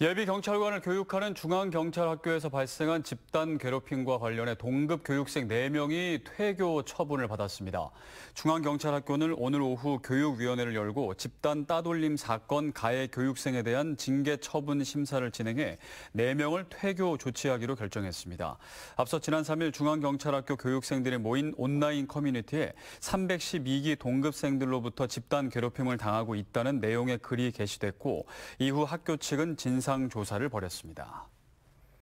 예비 경찰관을 교육하는 중앙경찰학교에서 발생한 집단 괴롭힘과 관련해 동급 교육생 4명이 퇴교 처분을 받았습니다. 중앙경찰학교는 오늘 오후 교육위원회를 열고 집단 따돌림 사건 가해 교육생에 대한 징계 처분 심사를 진행해 4명을 퇴교 조치하기로 결정했습니다. 앞서 지난 3일 중앙경찰학교 교육생들이 모인 온라인 커뮤니티에 312기 동급생들로부터 집단 괴롭힘을 당하고 있다는 내용의 글이 게시됐고 이후 학교 측은 진상 진상조사를 벌였습니다.